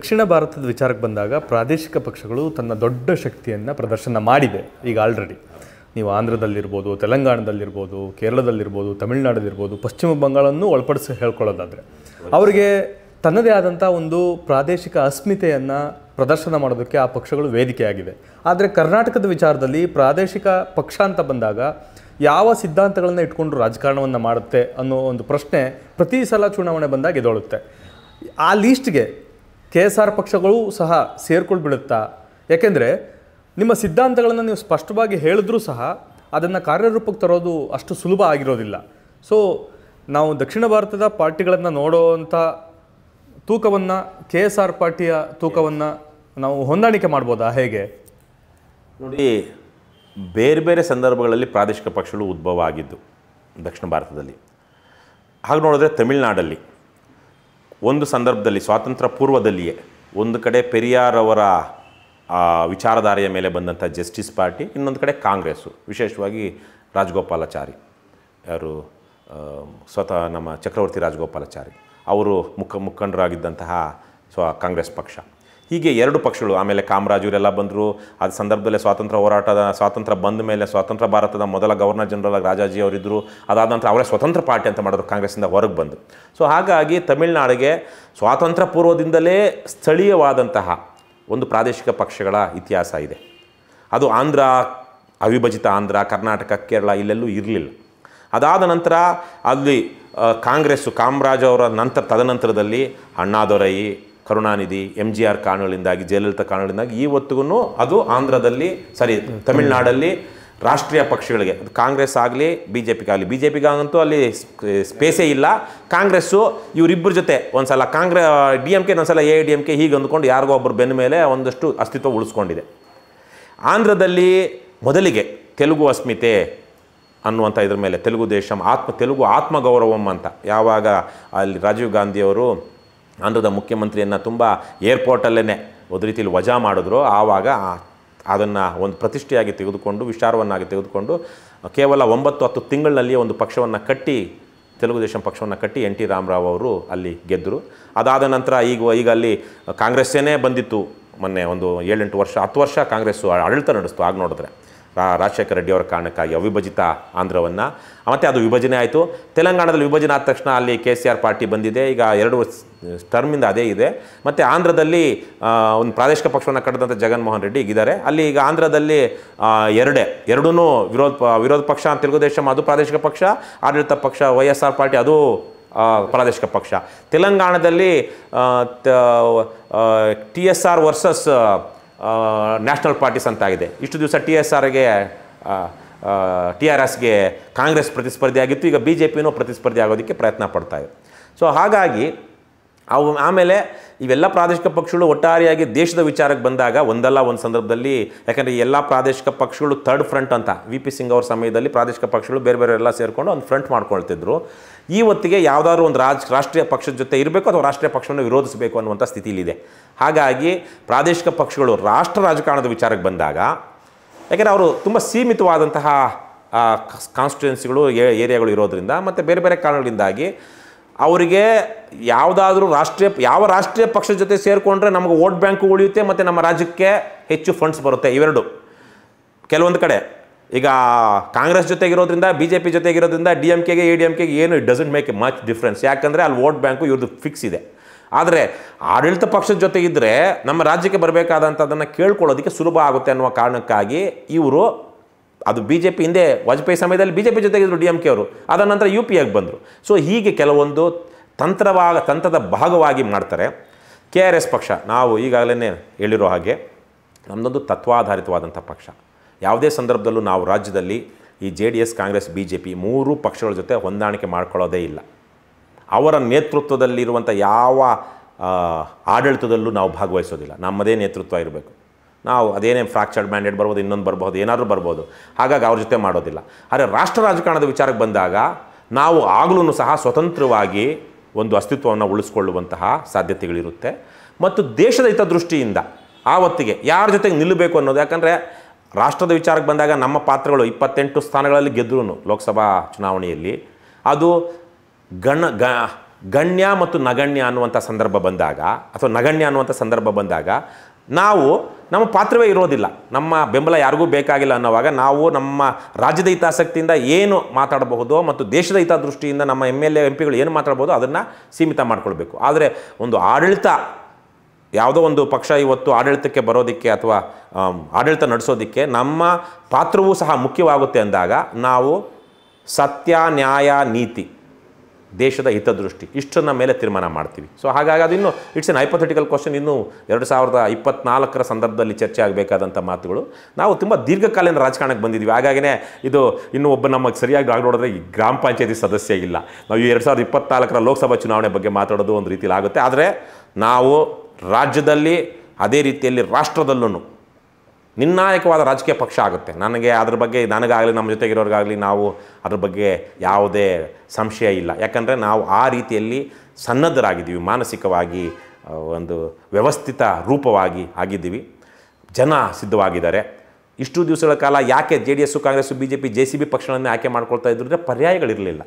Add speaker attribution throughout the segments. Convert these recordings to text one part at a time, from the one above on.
Speaker 1: ದಕ್ಷಿಣ ಭಾರತದ ವಿಚಾರಕ್ಕೆ ಬಂದಾಗ ಪ್ರಾದೇಶಿಕ ಪಕ್ಷಗಳು ತನ್ನ ದೊಡ್ಡ ಶಕ್ತಿಯನ್ನು ಪ್ರದರ್ಶನ ಮಾಡಿದೆ ಈಗ ಆಲ್ರೆಡಿ ನೀವು ಆಂಧ್ರದಲ್ಲಿರ್ಬೋದು ತೆಲಂಗಾಣದಲ್ಲಿರ್ಬೋದು ಕೇರಳದಲ್ಲಿರ್ಬೋದು ತಮಿಳುನಾಡಲ್ಲಿರ್ಬೋದು ಪಶ್ಚಿಮ ಬಂಗಾಳವನ್ನು ಒಳಪಡಿಸಿ ಹೇಳ್ಕೊಳ್ಳೋದಾದರೆ ಅವರಿಗೆ ತನ್ನದೇ ಆದಂಥ ಒಂದು ಪ್ರಾದೇಶಿಕ ಅಸ್ಮಿತೆಯನ್ನು ಪ್ರದರ್ಶನ ಮಾಡೋದಕ್ಕೆ ಆ ಪಕ್ಷಗಳು ವೇದಿಕೆಯಾಗಿದೆ ಆದರೆ ಕರ್ನಾಟಕದ ವಿಚಾರದಲ್ಲಿ ಪ್ರಾದೇಶಿಕ ಪಕ್ಷ ಅಂತ ಬಂದಾಗ ಯಾವ ಸಿದ್ಧಾಂತಗಳನ್ನು ಇಟ್ಕೊಂಡು ರಾಜಕಾರಣವನ್ನು ಮಾಡುತ್ತೆ ಅನ್ನೋ ಒಂದು ಪ್ರಶ್ನೆ ಪ್ರತಿ ಸಲ ಚುನಾವಣೆ ಬಂದಾಗ ಎದೊಳುತ್ತೆ ಆ ಲೀಸ್ಟ್ಗೆ ಕೆ ಎಸ್ ಆರ್ ಪಕ್ಷಗಳೂ ಸಹ ಸೇರ್ಕೊಂಡು ಬಿಡುತ್ತಾ ಯಾಕೆಂದರೆ ನಿಮ್ಮ ಸಿದ್ಧಾಂತಗಳನ್ನು ನೀವು ಸ್ಪಷ್ಟವಾಗಿ ಹೇಳಿದ್ರೂ ಸಹ ಅದನ್ನು ಕಾರ್ಯರೂಪಕ್ಕೆ ತರೋದು ಅಷ್ಟು ಸುಲಭ ಆಗಿರೋದಿಲ್ಲ ಸೊ ನಾವು ದಕ್ಷಿಣ ಭಾರತದ ಪಾರ್ಟಿಗಳನ್ನು ನೋಡೋವಂಥ ತೂಕವನ್ನು ಕೆ ಎಸ್ ಆರ್ ಪಾರ್ಟಿಯ ತೂಕವನ್ನು ನಾವು ಹೊಂದಾಣಿಕೆ ಮಾಡ್ಬೋದಾ ಹೇಗೆ
Speaker 2: ನೋಡಿ ಬೇರೆ ಬೇರೆ ಸಂದರ್ಭಗಳಲ್ಲಿ ಪ್ರಾದೇಶಿಕ ಪಕ್ಷಗಳು ಉದ್ಭವ ಆಗಿದ್ದು ದಕ್ಷಿಣ ಭಾರತದಲ್ಲಿ ಹಾಗೆ ನೋಡಿದ್ರೆ ತಮಿಳ್ನಾಡಲ್ಲಿ ಒಂದು ಸಂದರ್ಭದಲ್ಲಿ ಸ್ವಾತಂತ್ರ್ಯ ಪೂರ್ವದಲ್ಲಿಯೇ ಒಂದು ಕಡೆ ಪೆರಿಯಾರ್ ಅವರ ವಿಚಾರಧಾರೆಯ ಮೇಲೆ ಬಂದಂಥ ಜಸ್ಟಿಸ್ ಪಾರ್ಟಿ ಇನ್ನೊಂದು ಕಡೆ ಕಾಂಗ್ರೆಸ್ಸು ವಿಶೇಷವಾಗಿ ರಾಜಗೋಪಾಲಾಚಾರಿ ಯಾರು ಸ್ವತಃ ನಮ್ಮ ಚಕ್ರವರ್ತಿ ರಾಜಗೋಪಾಲಾಚಾರಿ ಅವರು ಮುಖ ಮುಖಂಡರಾಗಿದ್ದಂತಹ ಸ್ವ ಕಾಂಗ್ರೆಸ್ ಪಕ್ಷ ಹೀಗೆ ಎರಡು ಪಕ್ಷಗಳು ಆಮೇಲೆ ಕಾಮರಾಜ್ ಇವರೆಲ್ಲ ಬಂದರು ಅದು ಸಂದರ್ಭದಲ್ಲೇ ಸ್ವಾತಂತ್ರ್ಯ ಹೋರಾಟದ ಸ್ವಾತಂತ್ರ್ಯ ಬಂದ ಮೇಲೆ ಸ್ವಾತಂತ್ರ್ಯ ಭಾರತದ ಮೊದಲ ಗವರ್ನರ್ ಜನರಲ್ ರಾಜಾಜಿ ಅವರಿದ್ದರು ಅದಾದ ನಂತರ ಅವರೇ ಸ್ವತಂತ್ರ ಪಾರ್ಟಿ ಅಂತ ಮಾಡಿದ್ರು ಕಾಂಗ್ರೆಸ್ಸಿಂದ ಹೊರಗೆ ಬಂದು ಸೊ ಹಾಗಾಗಿ ತಮಿಳುನಾಡಿಗೆ ಸ್ವಾತಂತ್ರ್ಯ ಪೂರ್ವದಿಂದಲೇ ಸ್ಥಳೀಯವಾದಂತಹ ಒಂದು ಪ್ರಾದೇಶಿಕ ಪಕ್ಷಗಳ ಇತಿಹಾಸ ಇದೆ ಅದು ಆಂಧ್ರ ಅವಿಭಜಿತ ಆಂಧ್ರ ಕರ್ನಾಟಕ ಕೇರಳ ಇಲ್ಲೆಲ್ಲೂ ಇರಲಿಲ್ಲ ಅದಾದ ನಂತರ ಅಲ್ಲಿ ಕಾಂಗ್ರೆಸ್ಸು ಕಾಮರಾಜ್ ಅವರ ನಂತರ ತದನಂತರದಲ್ಲಿ Annadurai Karunanidhi M G R ಕಾನೂನಿಂದಾಗಿ ಜಯಲಲಿತಾ ಕಾರಣಗಳಿಂದಾಗಿ ಈ ಹೊತ್ತಿಗೂ ಅದು ಆಂಧ್ರದಲ್ಲಿ ಸರಿ ತಮಿಳುನಾಡಲ್ಲಿ ರಾಷ್ಟ್ರೀಯ ಪಕ್ಷಗಳಿಗೆ ಕಾಂಗ್ರೆಸ್ ಆಗಲಿ ಬಿ ಜೆ ಪಿಗಾಗಲಿ ಬಿ ಜೆ ಪಿಗಾಗಂತೂ ಅಲ್ಲಿ ಸ್ಪೇಸೇ ಇಲ್ಲ ಕಾಂಗ್ರೆಸ್ಸು ಇವರಿಬ್ಬರ ಜೊತೆ ಒಂದು ಸಲ ಕಾಂಗ್ರೆ ಡಿ ಎಮ್ ಕೆ ಒಂದ್ಸಲ ಎ ಡಿ ಎಮ್ ಕೆ ಹೀಗೆ ಅಂದ್ಕೊಂಡು ಯಾರಿಗೋ ಒಬ್ಬರು ಬೆನ್ನ ಮೇಲೆ ಒಂದಷ್ಟು ಅಸ್ತಿತ್ವ ಉಳಿಸ್ಕೊಂಡಿದೆ ಆಂಧ್ರದಲ್ಲಿ ಮೊದಲಿಗೆ ತೆಲುಗು ಅಸ್ಮಿತೆ ಅನ್ನುವಂಥ ಇದ್ರ ಮೇಲೆ ತೆಲುಗು ದೇಶಂ ಆತ್ಮ ತೆಲುಗು ಆತ್ಮಗೌರವಂ ಅಂತ ಯಾವಾಗ ಅಲ್ಲಿ ರಾಜೀವ್ ಗಾಂಧಿಯವರು ಆಂಧ್ರದ ಮುಖ್ಯಮಂತ್ರಿಯನ್ನು ತುಂಬ ಏರ್ಪೋರ್ಟಲ್ಲೇ ಒಂದು ರೀತಿಯಲ್ಲಿ ವಜಾ ಮಾಡಿದ್ರು ಆವಾಗ ಅದನ್ನು ಒಂದು ಪ್ರತಿಷ್ಠೆಯಾಗಿ ತೆಗೆದುಕೊಂಡು ವಿಚಾರವನ್ನಾಗಿ ತೆಗೆದುಕೊಂಡು ಕೇವಲ ಒಂಬತ್ತು ಹತ್ತು ತಿಂಗಳಿನಲ್ಲಿಯೇ ಒಂದು ಪಕ್ಷವನ್ನು ಕಟ್ಟಿ ತೆಲುಗು ದೇಶಂ ಪಕ್ಷವನ್ನು ಕಟ್ಟಿ ಎನ್ ಟಿ ರಾಮರಾವ್ ಅವರು ಅಲ್ಲಿ ಗೆದ್ದರು ಅದಾದ ನಂತರ ಈಗ ಈಗ ಅಲ್ಲಿ ಕಾಂಗ್ರೆಸ್ಸೇನೇ ಬಂದಿತ್ತು ಮೊನ್ನೆ ಒಂದು ಏಳೆಂಟು ವರ್ಷ ಹತ್ತು ವರ್ಷ ಕಾಂಗ್ರೆಸ್ಸು ಆಡಳಿತ ನಡೆಸ್ತು ಆಗ ನೋಡಿದ್ರೆ ರಾಜಶೇಖರ ಅವರ ಕಾರಣಕ್ಕಾಗಿ ಅವಿಭಜಿತ ಆಂಧ್ರವನ್ನು ಮತ್ತು ಅದು ವಿಭಜನೆ ಆಯಿತು ತೆಲಂಗಾಣದಲ್ಲಿ ವಿಭಜನೆ ಆದ ತಕ್ಷಣ ಅಲ್ಲಿ ಕೆ ಸಿ ಆರ್ ಪಾರ್ಟಿ ಬಂದಿದೆ ಈಗ ಎರಡು ಟರ್ಮಿಂದ ಅದೇ ಇದೆ ಮತ್ತು ಆಂಧ್ರದಲ್ಲಿ ಒಂದು ಪ್ರಾದೇಶಿಕ ಪಕ್ಷವನ್ನು ಕಟ್ಟಿದಂಥ ಜಗನ್ಮೋಹನ್ ರೆಡ್ಡಿ ಈಗಿದ್ದಾರೆ ಅಲ್ಲಿ ಈಗ ಆಂಧ್ರದಲ್ಲಿ ಎರಡೇ ಎರಡೂ ವಿರೋಧ ವಿರೋಧ ಪಕ್ಷ ದೇಶಂ ಅದು ಪ್ರಾದೇಶಿಕ ಪಕ್ಷ ಆಡಳಿತ ಪಕ್ಷ ವೈ ಎಸ್ ಆರ್ ಪಾರ್ಟಿ ಅದು ಪ್ರಾದೇಶಿಕ ಪಕ್ಷ ತೆಲಂಗಾಣದಲ್ಲಿ T S R versus national parties ಅಂತಾಗಿದೆ ಇಷ್ಟು ದಿವಸ ಟಿ ಎಸ್ ಆರ್ಗೆ ಟಿ ಆರ್ ಎಸ್ಗೆ ಕಾಂಗ್ರೆಸ್ ಪ್ರತಿಸ್ಪರ್ಧಿ ಆಗಿತ್ತು ಈಗ ಬಿ ಜೆ ಪಿನೂ ಪ್ರತಿಸ್ಪರ್ಧಿ ಆಗೋದಕ್ಕೆ ಪ್ರಯತ್ನ ಪಡ್ತಾ ಇದೆ ಸೊ ಹಾಗಾಗಿ ಅವ ಆಮೇಲೆ ಇವೆಲ್ಲ ಪ್ರಾದೇಶಿಕ ಪಕ್ಷಗಳು ಒಟ್ಟಾರೆಯಾಗಿ ದೇಶದ ವಿಚಾರಕ್ಕೆ ಬಂದಾಗ ಒಂದಲ್ಲ ಒಂದು ಸಂದರ್ಭದಲ್ಲಿ ಯಾಕಂದರೆ ಎಲ್ಲ ಪ್ರಾದೇಶಿಕ ಪಕ್ಷಗಳು ಥರ್ಡ್ ಫ್ರಂಟ್ ಅಂತ ವಿ ಪಿ ಸಿಂಗ್ ಅವ್ರ ಸಮಯದಲ್ಲಿ ಪ್ರಾದೇಶಿಕ ಪಕ್ಷಗಳು ಬೇರೆ ಬೇರೆ ಎಲ್ಲ ಸೇರಿಕೊಂಡು ಒಂದು ಫ್ರಂಟ್ ಮಾಡ್ಕೊಳ್ತಿದ್ರು ಈ ಹೊತ್ತಿಗೆ ಯಾವುದಾದ್ರು ಒಂದು ರಾಜ್ ರಾಷ್ಟ್ರೀಯ ಪಕ್ಷದ ಜೊತೆ ಇರಬೇಕು ಅಥವಾ ರಾಷ್ಟ್ರೀಯ ಪಕ್ಷವನ್ನು ವಿರೋಧಿಸಬೇಕು ಅನ್ನುವಂಥ ಸ್ಥಿತಿಯಲ್ಲಿದೆ ಹಾಗಾಗಿ ಪ್ರಾದೇಶಿಕ ಪಕ್ಷಗಳು ರಾಷ್ಟ್ರ ರಾಜಕಾರಣದ ವಿಚಾರಕ್ಕೆ ಬಂದಾಗ ಯಾಕೆಂದರೆ ಅವರು ತುಂಬ ಸೀಮಿತವಾದಂತಹ ಕಾನ್ಸ್ಟಿಟ್ಯೂನ್ಸಿಗಳು ಏರಿಯಾಗಳು ಇರೋದರಿಂದ ಮತ್ತು ಬೇರೆ ಬೇರೆ ಕಾರಣಗಳಿಂದಾಗಿ ಅವರಿಗೆ ಯಾವುದಾದ್ರೂ ರಾಷ್ಟ್ರೀಯ ಯಾವ ರಾಷ್ಟ್ರೀಯ ಪಕ್ಷದ ಜೊತೆ ಸೇರಿಕೊಂಡ್ರೆ ನಮಗೆ ವೋಟ್ ಬ್ಯಾಂಕು ಉಳಿಯುತ್ತೆ ಮತ್ತು ನಮ್ಮ ರಾಜ್ಯಕ್ಕೆ ಹೆಚ್ಚು ಫಂಡ್ಸ್ ಬರುತ್ತೆ ಇವೆರಡು ಕೆಲವೊಂದು ಕಡೆ ಈಗ ಕಾಂಗ್ರೆಸ್ ಜೊತೆಗಿರೋದ್ರಿಂದ ಬಿ ಜೆ ಪಿ ಜೊತೆಗಿರೋದ್ರಿಂದ ಡಿ ಎಮ್ ಕೆಗೆ ಎ ಡಿ ಎಮ್ ಕೆಗೆ ಏನು it doesn't make a much difference ಯಾಕಂದರೆ ಅಲ್ಲಿ ವೋಟ್ ಬ್ಯಾಂಕು ಇವ್ರದ್ದು ಫಿಕ್ಸ್ ಇದೆ ಆದರೆ ಆಡಳಿತ ಪಕ್ಷದ ಜೊತೆಗಿದ್ದರೆ ನಮ್ಮ ರಾಜ್ಯಕ್ಕೆ ಬರಬೇಕಾದಂಥದನ್ನು ಕೇಳ್ಕೊಳ್ಳೋದಕ್ಕೆ ಸುಲಭ ಆಗುತ್ತೆ ಅನ್ನುವ ಕಾರಣಕ್ಕಾಗಿ ಇವರು ಅದು ಬಿ ಜೆ ಪಿ ಹಿಂದೆ ವಾಜಪೇಯಿ ಸಮಯದಲ್ಲಿ ಬಿ ಜೆ ಪಿ ಜೊತೆಗಿದ್ದರು ಡಿ ಎಂ ಕೆ ಅವರು ಅದರ ನಂತರ ಯು ಪಿ ಆಗಿ ಬಂದರು ಸೊ ಹೀಗೆ ಕೆಲವೊಂದು ತಂತ್ರವಾಗ ತಂತ್ರದ ಭಾಗವಾಗಿ ಮಾಡ್ತಾರೆ ಕೆ ಆರ್ ಎಸ್ ಪಕ್ಷ ನಾವು ಈಗಾಗಲೇ ಹೇಳಿರೋ ಹಾಗೆ ನಮ್ಮದೊಂದು ತತ್ವಾಧಾರಿತವಾದಂಥ ಪಕ್ಷ ಯಾವುದೇ ಸಂದರ್ಭದಲ್ಲೂ ನಾವು ರಾಜ್ಯದಲ್ಲಿ ಈ J D S Congress B J P ಮೂರೂ ಪಕ್ಷಗಳ ಜೊತೆ ಹೊಂದಾಣಿಕೆ ಮಾಡ್ಕೊಳ್ಳೋದೇ ಇಲ್ಲ ಅವರ ನೇತೃತ್ವದಲ್ಲಿರುವಂಥ ಯಾವ ಆಡಳಿತದಲ್ಲೂ ನಾವು ಭಾಗವಹಿಸೋದಿಲ್ಲ ನಮ್ಮದೇ ನೇತೃತ್ವ ಇರಬೇಕು ನಾವು ಅದೇನೇ ಫ್ರಾಕ್ಚರ್ಡ್ ಮ್ಯಾಂಡೇಟ್ ಬರ್ಬೋದು ಇನ್ನೊಂದು ಬರ್ಬೋದು ಏನಾದರೂ ಬರ್ಬೋದು ಹಾಗಾಗಿ ಅವ್ರ ಜೊತೆ ಮಾಡೋದಿಲ್ಲ ಆದರೆ ರಾಷ್ಟ್ರ ರಾಜಕಾರಣದ ವಿಚಾರಕ್ಕೆ ಬಂದಾಗ ನಾವು ಆಗಲೂ ಸಹ ಸ್ವತಂತ್ರವಾಗಿ ಒಂದು ಅಸ್ತಿತ್ವವನ್ನು ಉಳಿಸ್ಕೊಳ್ಳುವಂತಹ ಸಾಧ್ಯತೆಗಳಿರುತ್ತೆ ಮತ್ತು ದೇಶದ ಹಿತದೃಷ್ಟಿಯಿಂದ ಹೊತ್ತಿಗೆ ಯಾರ ಜೊತೆಗೆ ನಿಲ್ಲಬೇಕು ಅನ್ನೋದು ಯಾಕಂದರೆ ರಾಷ್ಟ್ರದ ವಿಚಾರಕ್ಕೆ ಬಂದಾಗ ನಮ್ಮ ಪಾತ್ರಗಳು ಇಪ್ಪತ್ತೆಂಟು ಸ್ಥಾನಗಳಲ್ಲಿ ಗೆದ್ರೂ ಲೋಕಸಭಾ ಚುನಾವಣೆಯಲ್ಲಿ ಅದು ಗಣ ಗ ಗಣ್ಯ ಮತ್ತು ನಗಣ್ಯ ಅನ್ನುವಂಥ ಸಂದರ್ಭ ಬಂದಾಗ ಅಥವಾ ನಗಣ್ಯ ಅನ್ನುವಂಥ ಸಂದರ್ಭ ಬಂದಾಗ ನಾವು ನಮ್ಮ ಪಾತ್ರವೇ ಇರೋದಿಲ್ಲ ನಮ್ಮ ಬೆಂಬಲ ಯಾರಿಗೂ ಬೇಕಾಗಿಲ್ಲ ಅನ್ನೋವಾಗ ನಾವು ನಮ್ಮ ರಾಜ್ಯದ ಹಿತಾಸಕ್ತಿಯಿಂದ ಏನು ಮಾತಾಡಬಹುದು ಮತ್ತು ದೇಶದ ಹಿತದೃಷ್ಟಿಯಿಂದ ನಮ್ಮ ಎಮ್ ಎಲ್ ಎ ಎಂ ಪಿಗಳು ಏನು ಮಾತಾಡ್ಬೋದು ಅದನ್ನು ಸೀಮಿತ ಮಾಡಿಕೊಳ್ಬೇಕು ಆದರೆ ಒಂದು ಆಡಳಿತ ಯಾವುದೋ ಒಂದು ಪಕ್ಷ ಇವತ್ತು ಆಡಳಿತಕ್ಕೆ ಬರೋದಕ್ಕೆ ಅಥವಾ ಆಡಳಿತ ನಡೆಸೋದಕ್ಕೆ ನಮ್ಮ ಪಾತ್ರವೂ ಸಹ ಮುಖ್ಯವಾಗುತ್ತೆ ಅಂದಾಗ ನಾವು ಸತ್ಯ ನ್ಯಾಯ ನೀತಿ ದೇಶದ ಹಿತದೃಷ್ಟಿ ಇಷ್ಟನ್ನ ಮೇಲೆ ತೀರ್ಮಾನ ಮಾಡ್ತೀವಿ ಸೊ ಹಾಗಾಗಿ ಅದು ಇನ್ನೂ ಇಟ್ಸ್ ಎನ್ ಹೈಪಥೆಟಿಕಲ್ ಕ್ವಶನ್ ಇನ್ನು ಎರಡು ಸಾವಿರದ ಇಪ್ಪತ್ನಾಲ್ಕರ ಸಂದರ್ಭದಲ್ಲಿ ಚರ್ಚೆ ಆಗಬೇಕಾದಂಥ ಮಾತುಗಳು ನಾವು ತುಂಬ ದೀರ್ಘಕಾಲೀನ ರಾಜಕಾರಣಕ್ಕೆ ಬಂದಿದ್ದೀವಿ ಹಾಗಾಗಿನೇ ಇದು ಇನ್ನೂ ಒಬ್ಬ ನಮಗೆ ಸರಿಯಾಗಿ ನೋಡಿದ್ರೆ ಈ ಗ್ರಾಮ ಪಂಚಾಯತಿ ಸದಸ್ಯ ಇಲ್ಲ ನಾವು ಈ ಎರಡು ಸಾವಿರದ ಇಪ್ಪತ್ನಾಲ್ಕರ ಲೋಕಸಭಾ ಚುನಾವಣೆ ಬಗ್ಗೆ ಮಾತಾಡೋದು ಒಂದು ರೀತಿಯಲ್ಲಿ ಆಗುತ್ತೆ ಆದರೆ ನಾವು ರಾಜ್ಯದಲ್ಲಿ ಅದೇ ರೀತಿಯಲ್ಲಿ ರಾಷ್ಟ್ರದಲ್ಲೂ ನಿರ್ಣಾಯಕವಾದ ರಾಜಕೀಯ ಪಕ್ಷ ಆಗುತ್ತೆ ನನಗೆ ಅದ್ರ ಬಗ್ಗೆ ನನಗಾಗಲಿ ನಮ್ಮ ಜೊತೆಗಿರೋರಿಗಾಗಲಿ ನಾವು ಅದ್ರ ಬಗ್ಗೆ ಯಾವುದೇ ಸಂಶಯ ಇಲ್ಲ ಯಾಕಂದರೆ ನಾವು ಆ ರೀತಿಯಲ್ಲಿ ಸನ್ನದ್ಧರಾಗಿದ್ದೀವಿ ಮಾನಸಿಕವಾಗಿ ಒಂದು ವ್ಯವಸ್ಥಿತ ರೂಪವಾಗಿ ಆಗಿದ್ದೀವಿ ಜನ ಸಿದ್ಧವಾಗಿದ್ದಾರೆ ಇಷ್ಟು ದಿವಸಗಳ ಕಾಲ ಯಾಕೆ J D S Congress B J P J C B ಪಕ್ಷಗಳನ್ನೇ ಆಯ್ಕೆ ಮಾಡ್ಕೊಳ್ತಾ ಇದ್ದರೆ ಪರ್ಯಾಯಗಳಿರಲಿಲ್ಲ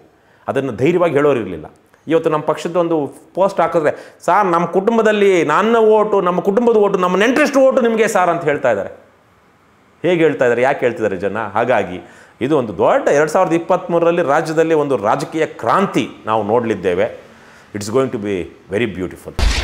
Speaker 2: ಅದನ್ನು ಧೈರ್ಯವಾಗಿ ಹೇಳೋರಿರಲಿಲ್ಲ ಇವತ್ತು ನಮ್ಮ ಪಕ್ಷದ ಒಂದು ಪೋಸ್ಟ್ ಹಾಕಿದ್ರೆ ಸಾರ್ ನಮ್ಮ ಕುಟುಂಬದಲ್ಲಿ ನನ್ನ ಓಟು ನಮ್ಮ ಕುಟುಂಬದ ಓಟು ನಮ್ಮ ನೆಂಟರಷ್ಟು ಓಟು ನಿಮಗೆ ಸಾರ್ ಅಂತ ಹೇಳ್ತಾ ಇದ್ದಾರೆ ಹೇಗೆ ಹೇಳ್ತಾ ಇದ್ದಾರೆ ಯಾಕೆ ಹೇಳ್ತಿದ್ದಾರೆ ಜನ ಹಾಗಾಗಿ ಇದು ಒಂದು ದೊಡ್ಡ ಎರಡು ಸಾವಿರದ ಇಪ್ಪತ್ತ್ಮೂರರಲ್ಲಿ ರಾಜ್ಯದಲ್ಲಿ ಒಂದು ರಾಜಕೀಯ ಕ್ರಾಂತಿ ನಾವು ನೋಡಲಿದ್ದೇವೆ it's going to be very beautiful